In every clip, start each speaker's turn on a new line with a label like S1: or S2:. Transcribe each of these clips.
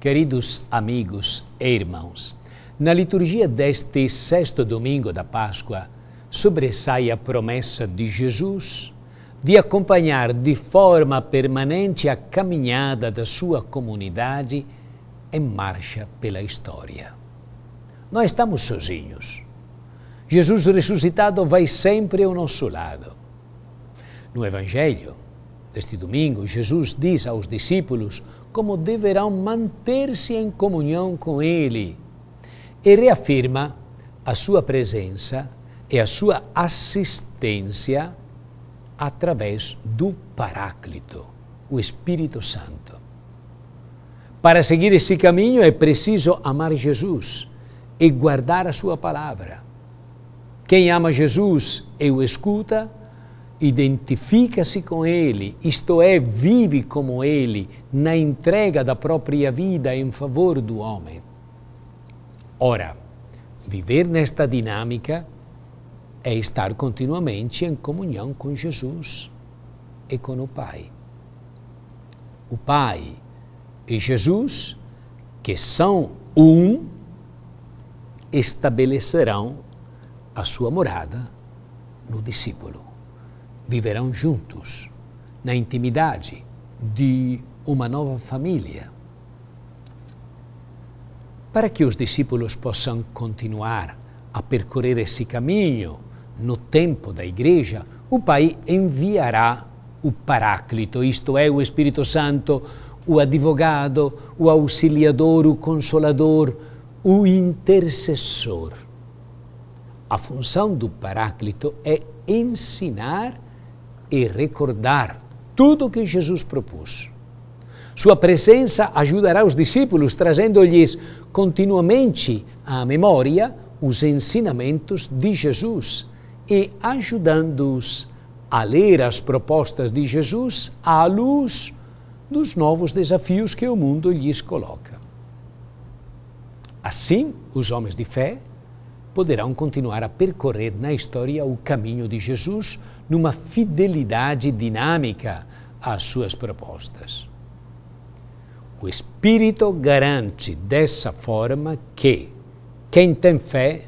S1: Queridos amigos e irmãos, na liturgia deste sexto domingo da Páscoa, sobressai a promessa de Jesus de acompanhar de forma permanente a caminhada da sua comunidade em marcha pela história. nós estamos sozinhos. Jesus ressuscitado vai sempre ao nosso lado. No Evangelho, deste domingo, Jesus diz aos discípulos como deverão manter-se em comunhão com Ele e reafirma a sua presença e a sua assistência através do Paráclito, o Espírito Santo. Para seguir esse caminho é preciso amar Jesus e guardar a sua palavra. Quem ama Jesus e o escuta, identifica-se com Ele, isto é, vive como Ele, na entrega da própria vida em favor do homem. Ora, viver nesta dinâmica é estar continuamente em comunhão com Jesus e com o Pai. O Pai e Jesus, que são um, estabelecerão a sua morada no discípulo viverão juntos, na intimidade de uma nova família. Para que os discípulos possam continuar a percorrer esse caminho no tempo da Igreja, o Pai enviará o Paráclito, isto é, o Espírito Santo, o advogado, o auxiliador, o consolador, o intercessor. A função do Paráclito é ensinar e recordar tudo o que Jesus propôs. Sua presença ajudará os discípulos, trazendo-lhes continuamente à memória os ensinamentos de Jesus e ajudando-os a ler as propostas de Jesus à luz dos novos desafios que o mundo lhes coloca. Assim, os homens de fé poderão continuar a percorrer na história o caminho de Jesus numa fidelidade dinâmica às suas propostas. O Espírito garante dessa forma que quem tem fé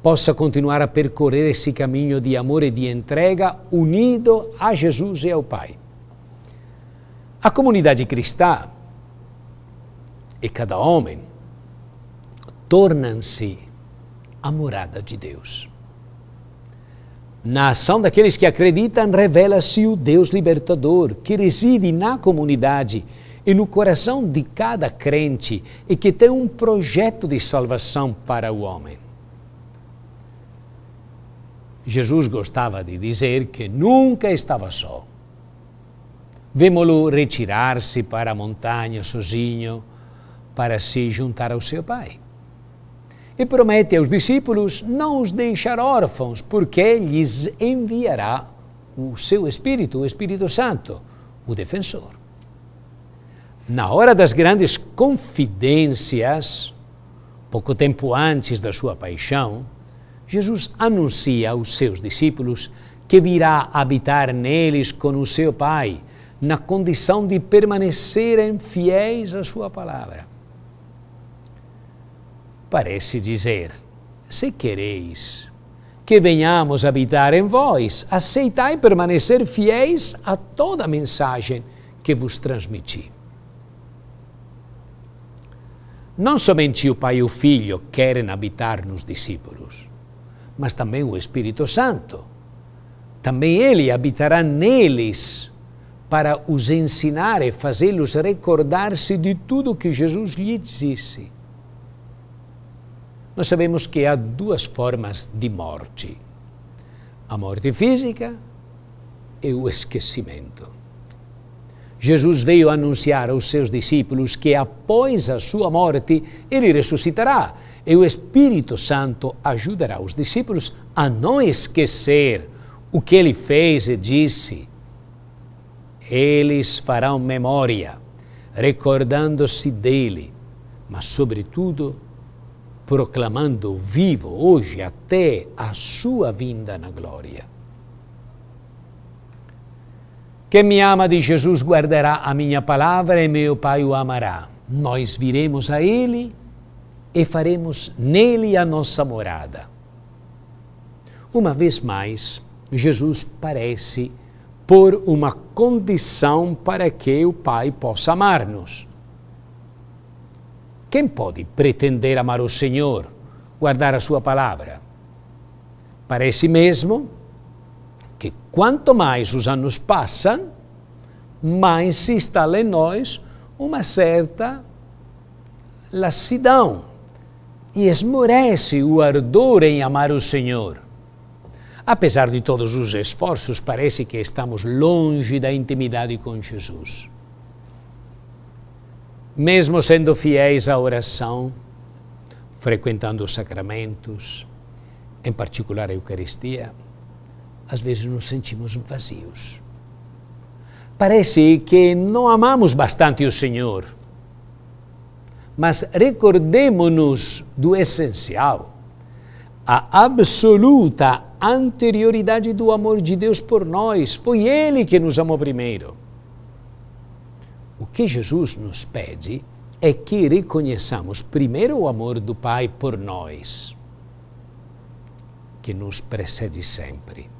S1: possa continuar a percorrer esse caminho de amor e de entrega unido a Jesus e ao Pai. A comunidade cristã e cada homem tornam-se a morada de Deus. Na ação daqueles que acreditam, revela-se o Deus libertador que reside na comunidade e no coração de cada crente e que tem um projeto de salvação para o homem. Jesus gostava de dizer que nunca estava só. Vemo-lo retirar-se para a montanha sozinho para se juntar ao seu pai e promete aos discípulos não os deixar órfãos, porque lhes enviará o seu Espírito, o Espírito Santo, o defensor. Na hora das grandes confidências, pouco tempo antes da sua paixão, Jesus anuncia aos seus discípulos que virá habitar neles com o seu Pai, na condição de permanecerem fiéis à sua palavra parece dizer: Se quereis que venhamos habitar em vós, aceitai permanecer fiéis a toda a mensagem que vos transmiti. Não somente o Pai e o Filho querem habitar nos discípulos, mas também o Espírito Santo. Também ele habitará neles para os ensinar e fazê-los recordar-se de tudo que Jesus lhe disse nós sabemos que há duas formas de morte: a morte física e o esquecimento. Jesus veio anunciar aos seus discípulos que após a sua morte ele ressuscitará e o Espírito Santo ajudará os discípulos a não esquecer o que ele fez e disse. Eles farão memória, recordando-se dele, mas, sobretudo, proclamando vivo hoje até a sua vinda na glória. Quem me ama, de Jesus, guardará a minha palavra e meu Pai o amará. Nós viremos a Ele e faremos nele a nossa morada. Uma vez mais, Jesus parece pôr uma condição para que o Pai possa amar-nos. Quem pode pretender amar o Senhor, guardar a sua palavra? Parece mesmo que quanto mais os anos passam, mais se instala em nós uma certa lassidão e esmorece o ardor em amar o Senhor. Apesar de todos os esforços, parece que estamos longe da intimidade com Jesus mesmo sendo fiéis à oração, frequentando os sacramentos, em particular a Eucaristia, às vezes nos sentimos vazios. Parece que não amamos bastante o Senhor, mas recordemos-nos do essencial, a absoluta anterioridade do amor de Deus por nós. Foi Ele que nos amou primeiro. O que Jesus nos pede é que reconheçamos primeiro o amor do Pai por nós, que nos precede sempre.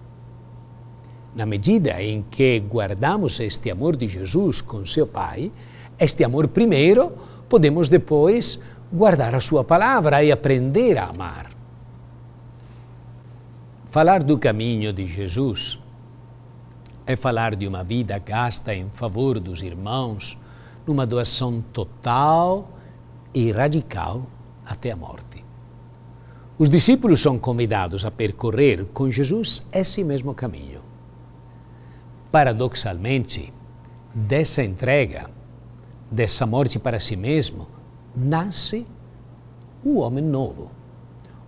S1: Na medida em que guardamos este amor de Jesus com seu Pai, este amor primeiro, podemos depois guardar a sua palavra e aprender a amar. Falar do caminho de Jesus é falar de uma vida gasta em favor dos irmãos, numa doação total e radical até a morte. Os discípulos são convidados a percorrer com Jesus esse mesmo caminho. Paradoxalmente, dessa entrega, dessa morte para si mesmo, nasce o homem novo.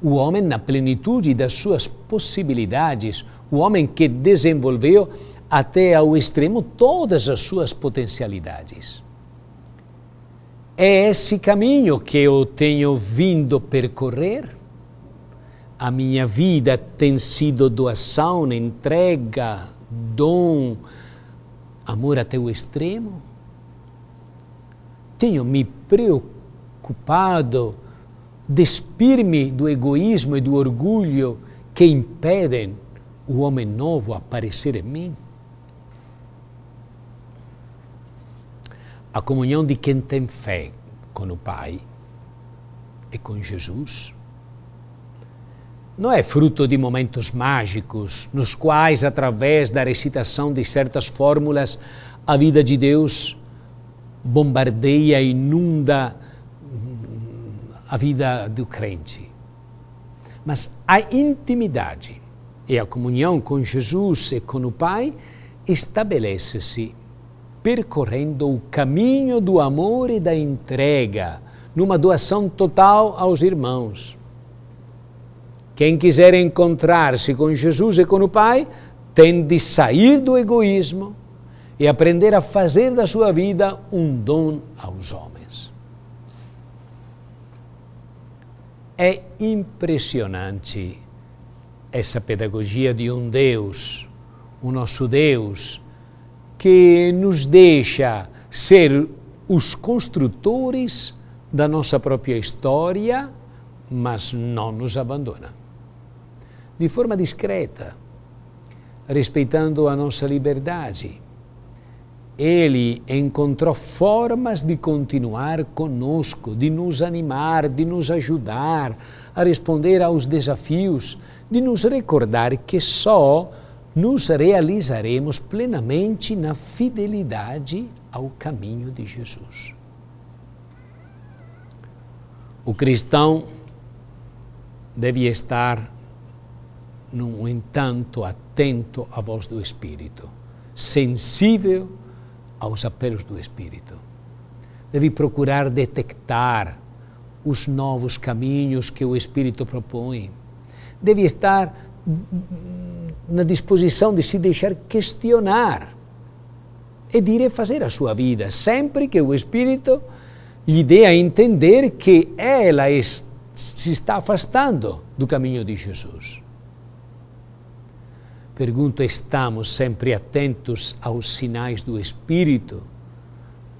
S1: O homem na plenitude das suas possibilidades, o homem que desenvolveu até ao extremo todas as suas potencialidades. É esse caminho que eu tenho vindo percorrer. A minha vida tem sido doação, entrega, dom, amor até o extremo. Tenho me preocupado, despir-me do egoísmo e do orgulho que impedem o homem novo aparecer em mim. a comunhão de quem tem fé com o Pai e com Jesus não é fruto de momentos mágicos nos quais, através da recitação de certas fórmulas, a vida de Deus bombardeia, inunda hum, a vida do crente. Mas a intimidade e a comunhão com Jesus e com o Pai estabelece-se percorrendo o caminho do amor e da entrega, numa doação total aos irmãos. Quem quiser encontrar-se com Jesus e com o Pai, tem de sair do egoísmo e aprender a fazer da sua vida um dom aos homens. É impressionante essa pedagogia de um Deus, o nosso Deus, que nos deixa ser os construtores da nossa própria história, mas não nos abandona. De forma discreta, respeitando a nossa liberdade, ele encontrou formas de continuar conosco, de nos animar, de nos ajudar a responder aos desafios, de nos recordar que só nos realizaremos plenamente na fidelidade ao caminho de Jesus. O cristão deve estar, no entanto, atento à voz do Espírito, sensível aos apelos do Espírito. Deve procurar detectar os novos caminhos que o Espírito propõe. Deve estar na disposição de se deixar questionar e dire fazer a sua vida, sempre que o Espírito lhe dê a entender que ela se está afastando do caminho de Jesus. Pergunto: estamos sempre atentos aos sinais do Espírito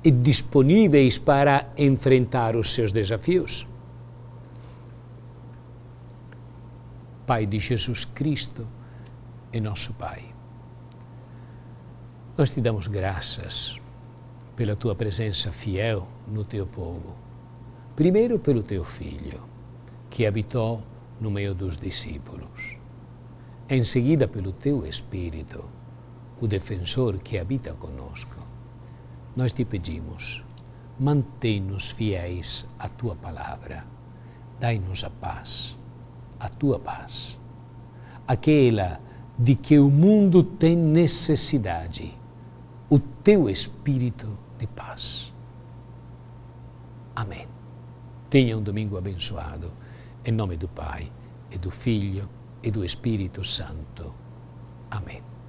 S1: e disponíveis para enfrentar os seus desafios? Pai de Jesus Cristo, e nosso Pai. Nós te damos graças pela tua presença fiel no teu povo. Primeiro pelo teu filho, que habitou no meio dos discípulos. Em seguida pelo teu Espírito, o defensor que habita conosco. Nós te pedimos, mantém-nos fiéis à tua palavra. Dai-nos a paz, a tua paz. Aquela de que o mundo tem necessidade, o teu espírito de paz. Amém. Tenha um domingo abençoado, em nome do Pai, e do Filho, e do Espírito Santo. Amém.